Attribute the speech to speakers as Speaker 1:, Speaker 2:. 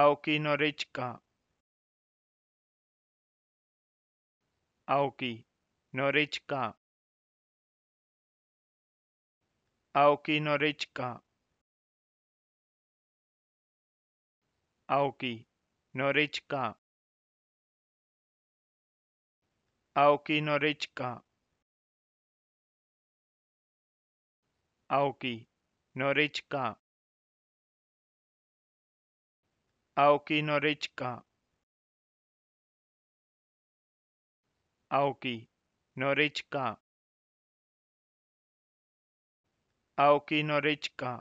Speaker 1: Aokinorishka Aoki Norichka Aoki Norichka Aoki Norichka Aoki Norichka Aoki Norichka Aoki Norichka Aoki Norichka Aoki नोरिच का